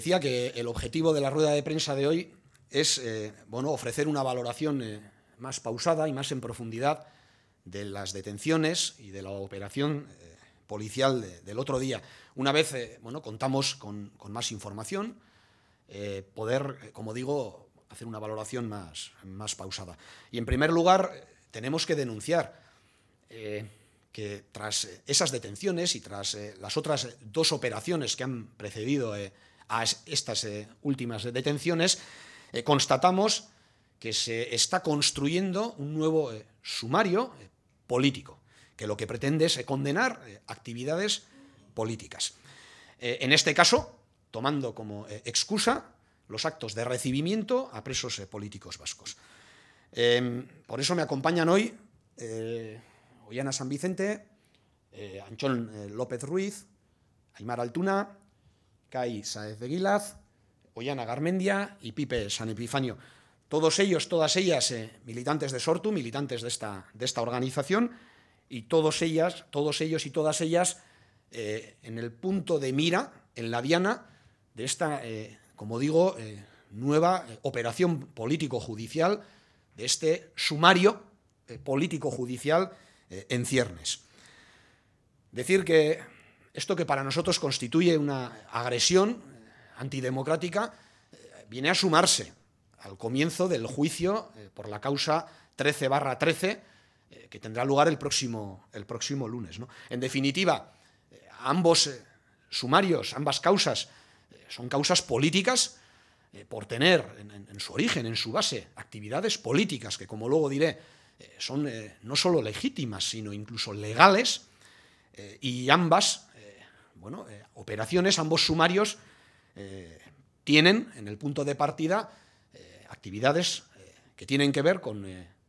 Decía que el objetivo de la rueda de prensa de hoy es eh, bueno, ofrecer una valoración eh, más pausada y más en profundidad de las detenciones y de la operación eh, policial del otro día. Una vez bueno, contamos con, con más información, poder, como digo, hacer una valoración más, más, pausada. Y en primer lugar, tenemos que denunciar que tras esas detenciones y tras las otras dos operaciones que han precedido a estas eh, últimas detenciones, eh, constatamos que se está construyendo un nuevo eh, sumario político, que lo que pretende es condenar actividades políticas. en este caso, tomando como excusa los actos de recibimiento a presos políticos vascos. Em, por eso me acompañan hoy Ollana San Vicente, Anchón López Ruiz, Aymar Altuna, Kai Saez de Guilaz, Ollana Garmendia y Pipe San Epifanio. Todos ellos, todas ellas, eh, militantes de Sortu, militantes de esta, de esta organización, y todos, ellas, todos ellos y todas ellas eh, en el punto de mira, en la diana, de esta, eh, como digo, nueva operación político-judicial, de este sumario político-judicial en ciernes. Decir que esto que para nosotros constituye una agresión eh, antidemocrática, eh, viene a sumarse al comienzo del juicio eh, por la causa 13 barra 13, que tendrá lugar el próximo, el próximo lunes. ¿no? En definitiva, ambos sumarios, ambas causas, son causas políticas por tener en, en, su origen, en su base, actividades políticas que, como luego diré, son no solo legítimas, sino incluso legales, y ambas bueno, eh, operaciones, ambos sumarios eh, tienen en el punto de partida eh, actividades que tienen que ver con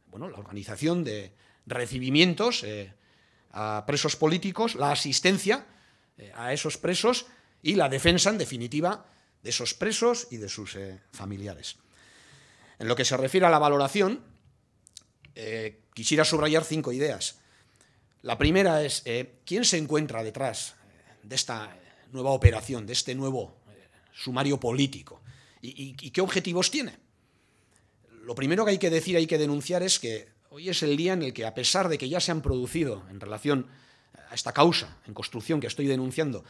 bueno, la organización de recibimientos a presos políticos, la asistencia a esos presos y la defensa, en definitiva, de esos presos y de sus familiares. En lo que se refiere a la valoración, quisiera subrayar cinco ideas. La primera es quién se encuentra detrás de esta nueva operación, de este nuevo eh, sumario político. ¿Y, qué objetivos tiene? Lo primero que hay que decir, hay que denunciar es que hoy es el día en el que, a pesar de que ya se han producido en relación eh, a esta causa en construcción que estoy denunciando,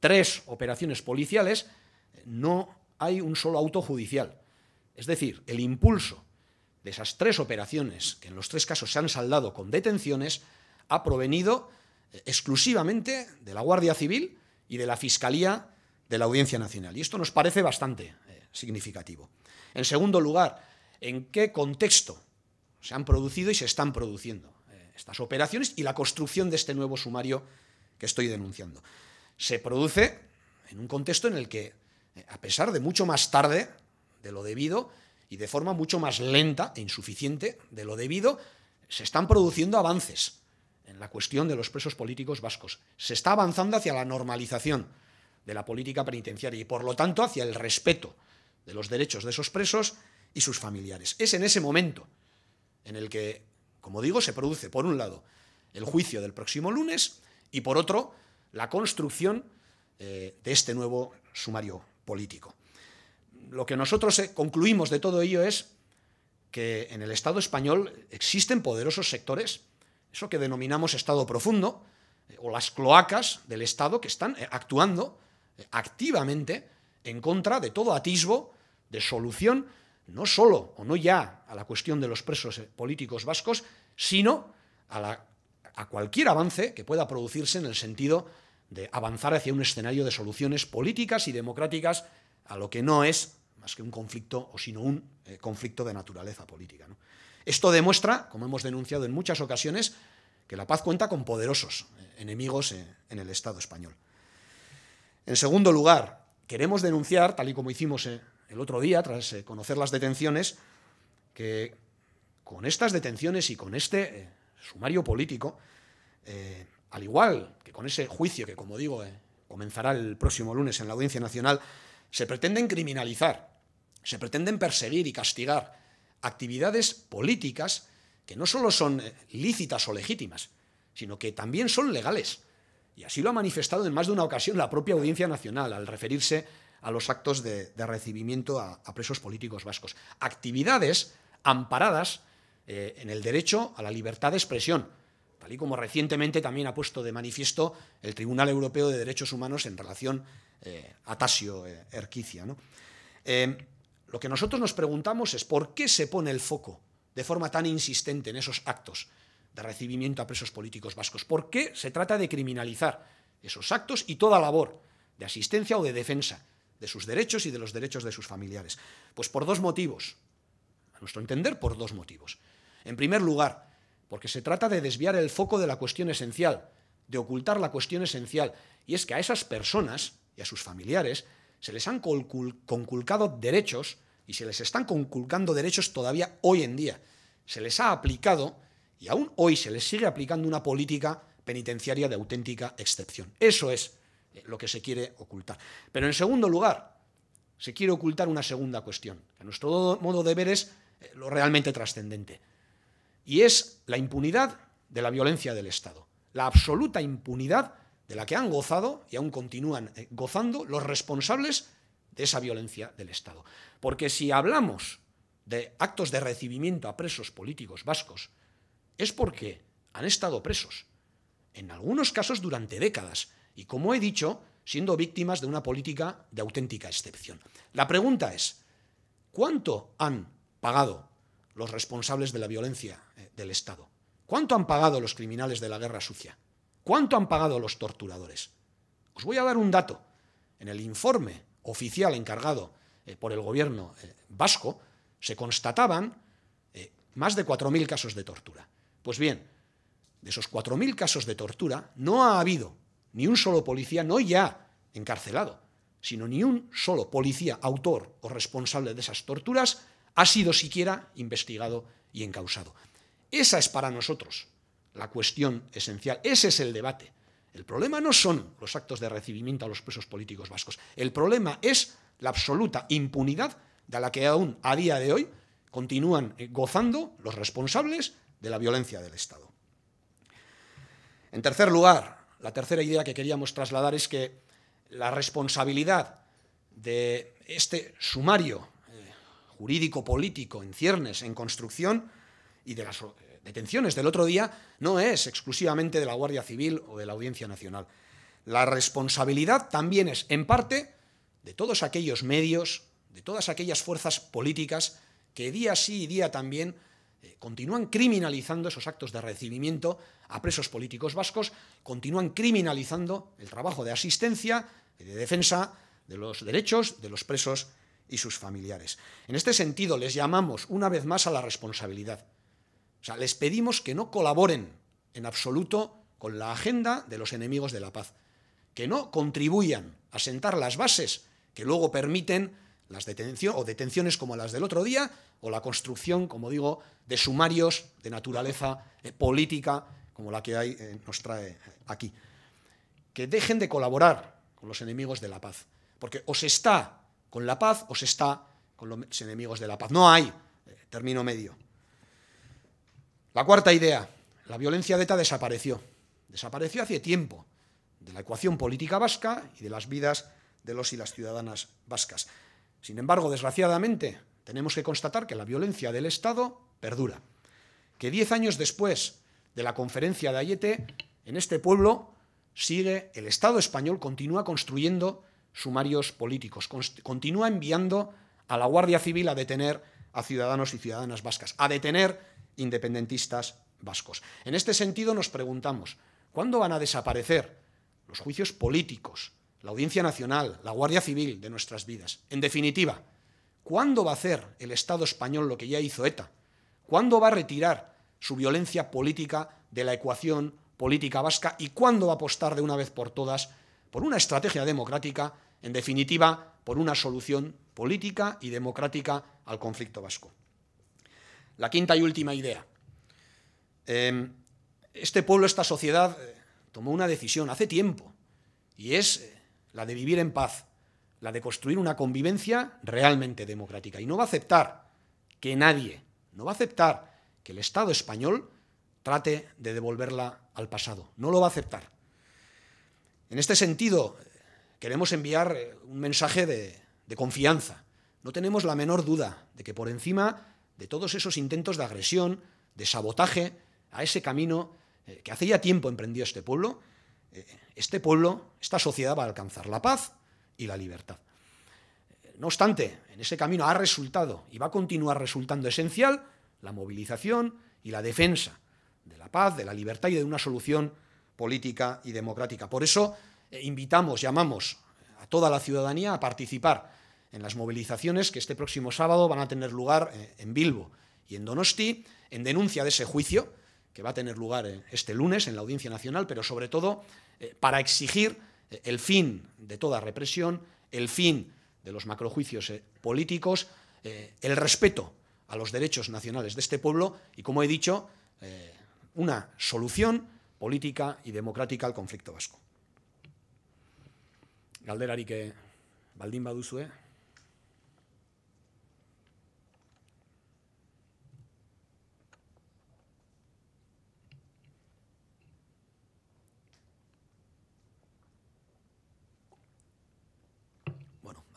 tres operaciones policiales, no hay un solo auto judicial. Es decir, el impulso de esas tres operaciones, que en los tres casos se han saldado con detenciones, ha provenido exclusivamente de la Guardia Civil y de la Fiscalía de la Audiencia Nacional. Y esto nos parece bastante eh, significativo. En segundo lugar, ¿en qué contexto se han producido y se están produciendo eh, estas operaciones y la construcción de este nuevo sumario que estoy denunciando? Se produce en un contexto en el que, eh, a pesar de mucho más tarde de lo debido y de forma mucho más lenta e insuficiente de lo debido, se están produciendo avances en la cuestión de los presos políticos vascos. Se está avanzando hacia la normalización de la política penitenciaria y, por lo tanto, hacia el respeto de los derechos de esos presos y sus familiares. Es en ese momento en el que, como digo, se produce, por un lado, el juicio del próximo lunes y, por otro, la construcción eh, de este nuevo sumario político. Lo que nosotros eh, concluimos de todo ello es que en el Estado español existen poderosos sectores eso que denominamos Estado profundo, eh, o las cloacas del Estado que están eh, actuando eh, activamente en contra de todo atisbo de solución, no solo o no ya a la cuestión de los presos políticos vascos, sino a, cualquier avance que pueda producirse en el sentido de avanzar hacia un escenario de soluciones políticas y democráticas a lo que no es más que un conflicto, o sino un conflicto de naturaleza política. Esto demuestra, como hemos denunciado en muchas ocasiones, que la paz cuenta con poderosos eh, enemigos eh, en el Estado español. En segundo lugar, queremos denunciar, tal y como hicimos eh, el otro día, tras conocer las detenciones, que con estas detenciones y con este sumario político, al igual que con ese juicio que, como digo, comenzará el próximo lunes en la Audiencia Nacional, se pretenden criminalizar, se pretenden perseguir y castigar actividades políticas que no solo son eh, lícitas o legítimas, sino que también son legales. Y así lo ha manifestado en más de una ocasión la propia Audiencia Nacional al referirse a los actos de, recibimiento a, presos políticos vascos. Actividades amparadas eh, en el derecho a la libertad de expresión, tal y como recientemente también ha puesto de manifiesto el Tribunal Europeo de Derechos Humanos en relación eh, a Tasio Erquicia. ¿no? Lo que nosotros nos preguntamos es por qué se pone el foco de forma tan insistente en esos actos de recibimiento a presos políticos vascos. ¿Por qué se trata de criminalizar esos actos y toda labor de asistencia o de defensa de sus derechos y de los derechos de sus familiares? Pues por dos motivos. A nuestro entender, por dos motivos. En primer lugar, porque se trata de desviar el foco de la cuestión esencial, de ocultar la cuestión esencial, y es que a esas personas y a sus familiares se les han conculcado derechos y se les están conculcando derechos todavía hoy en día. Se les ha aplicado y aún hoy se les sigue aplicando una política penitenciaria de auténtica excepción. Eso es eh, lo que se quiere ocultar. Pero en segundo lugar, se quiere ocultar una segunda cuestión, que a nuestro modo de ver es eh, lo realmente trascendente, y es la impunidad de la violencia del Estado, la absoluta impunidad de la que han gozado y aún continúan eh, gozando los responsables de esa violencia del Estado. Porque si hablamos de actos de recibimiento a presos políticos vascos, es porque han estado presos, en algunos casos durante décadas, y como he dicho, siendo víctimas de una política de auténtica excepción. La pregunta es, ¿cuánto han pagado los responsables de la violencia eh, del Estado? ¿Cuánto han pagado los criminales de la guerra sucia? ¿Cuánto han pagado los torturadores? Os voy a dar un dato. En el informe oficial encargado eh, por el gobierno eh, vasco se constataban eh, más de 4.000 casos de tortura. Pues bien, de esos 4.000 casos de tortura no ha habido ni un solo policía, no ya encarcelado, sino ni un solo policía autor o responsable de esas torturas ha sido siquiera investigado y encausado. Esa es para nosotros la cuestión esencial. Ese es el debate. El problema no son los actos de recibimiento a los presos políticos vascos. El problema es la absoluta impunidad de la que aún a día de hoy continúan eh, gozando los responsables de la violencia del Estado. En tercer lugar, la tercera idea que queríamos trasladar es que la responsabilidad de este sumario eh, jurídico-político en ciernes, en construcción, y de las detenciones del otro día no es exclusivamente de la Guardia Civil o de la Audiencia Nacional. La responsabilidad también es, en parte, de todos aquellos medios, de todas aquellas fuerzas políticas que día sí y día también eh, continúan criminalizando esos actos de recibimiento a presos políticos vascos, continúan criminalizando el trabajo de asistencia, y de defensa de los derechos de los presos y sus familiares. En este sentido, les llamamos una vez más a la responsabilidad. O sea, les pedimos que no colaboren en absoluto con la agenda de los enemigos de la paz, que no contribuyan a sentar las bases que luego permiten las detenciones o detenciones como las del otro día o la construcción, como digo, de sumarios de naturaleza eh, política como la que eh, nos trae eh, aquí. Que dejen de colaborar con los enemigos de la paz, porque o se está con la paz o se está con los enemigos de la paz. No hay término medio. La cuarta idea, la violencia de ETA desapareció. Desapareció hace tiempo de la ecuación política vasca y de las vidas de los y las ciudadanas vascas. Sin embargo, desgraciadamente, tenemos que constatar que la violencia del Estado perdura. Que diez años después de la conferencia de Ayete, en este pueblo sigue, el Estado español continúa construyendo sumarios políticos, continúa enviando a la Guardia Civil a detener a ciudadanos y ciudadanas vascas, a detener independentistas vascos. En este sentido nos preguntamos, ¿cuándo van a desaparecer los juicios políticos, la Audiencia Nacional, la Guardia Civil de nuestras vidas? En definitiva, ¿cuándo va a hacer el Estado español lo que ya hizo ETA? ¿Cuándo va a retirar su violencia política de la ecuación política vasca y cuándo va a apostar de una vez por todas por una estrategia democrática, en definitiva, por una solución política y democrática al conflicto vasco? La quinta y última idea. Em, este pueblo, esta sociedad, eh, tomó una decisión hace tiempo, y es eh, la de vivir en paz, la de construir una convivencia realmente democrática. Y no va a aceptar que nadie, no va a aceptar que el Estado español trate de devolverla al pasado. No lo va a aceptar. En este sentido, eh, queremos enviar un mensaje de confianza. No tenemos la menor duda de que por encima de todos esos intentos de agresión, de sabotaje a ese camino eh, que hace ya tiempo emprendió este pueblo, eh, este pueblo, esta sociedad va a alcanzar la paz y la libertad. No obstante, en ese camino ha resultado y va a continuar resultando esencial la movilización y la defensa de la paz, de la libertad y de una solución política y democrática. Por eso eh, invitamos, llamamos a toda la ciudadanía a participar en las movilizaciones que este próximo sábado van a tener lugar eh, en Bilbo y en Donosti, en denuncia de ese juicio que va a tener lugar eh, este lunes en la Audiencia Nacional, pero sobre todo eh, para exigir el fin de toda represión, el fin de los macrojuicios políticos, el respeto a los derechos nacionales de este pueblo y, como he dicho, una solución política y democrática al conflicto vasco. que baldin baduzue,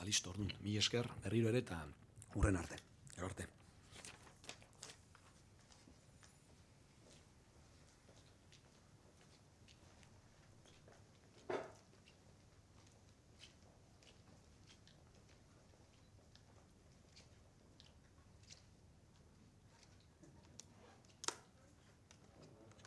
alisto, mi esker, herriro eretan, urren arte, gero arte.